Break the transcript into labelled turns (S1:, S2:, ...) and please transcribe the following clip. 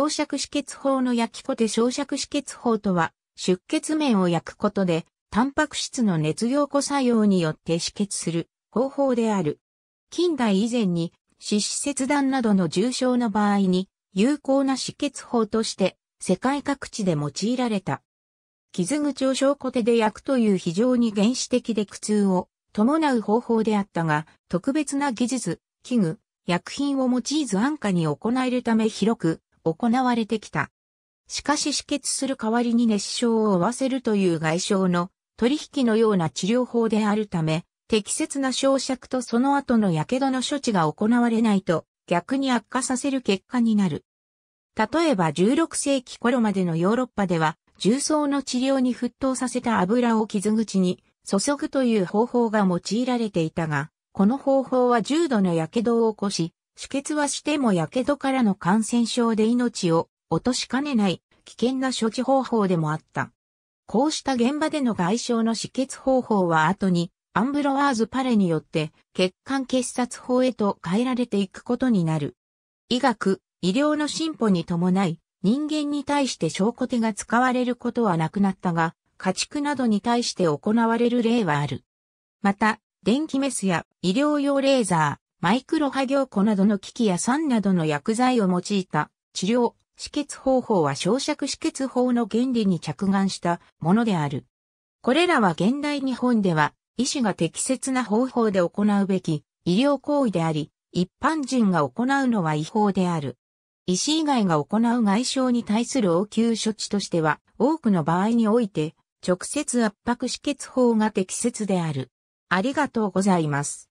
S1: 焼灼止血法の焼きコテ焼灼止血法とは、出血面を焼くことで、タンパク質の熱凝固作用によって止血する方法である。近代以前に、四肢切断などの重症の場合に、有効な止血法として、世界各地で用いられた。傷口を小コで焼くという非常に原始的で苦痛を伴う方法であったが、特別な技術、器具、薬品を用いず安価に行えるため広く行われてきた。しかし止血する代わりに熱傷を負わせるという外傷の取引のような治療法であるため、適切な焼灼とその後の火傷の処置が行われないと逆に悪化させる結果になる。例えば16世紀頃までのヨーロッパでは、重曹の治療に沸騰させた油を傷口に注ぐという方法が用いられていたが、この方法は重度の火傷を起こし、止血はしても火傷からの感染症で命を落としかねない危険な処置方法でもあった。こうした現場での外傷の止血方法は後にアンブロワーズ・パレによって血管血殺法へと変えられていくことになる。医学、医療の進歩に伴い人間に対して証拠手が使われることはなくなったが、家畜などに対して行われる例はある。また、電気メスや医療用レーザー、マイクロ波凝固などの機器や酸などの薬剤を用いた治療、止血方法は焼灼止血法の原理に着眼したものである。これらは現代日本では医師が適切な方法で行うべき医療行為であり、一般人が行うのは違法である。医師以外が行う外傷に対する応急処置としては、多くの場合において、直接圧迫止血法が適切である。ありがとうございます。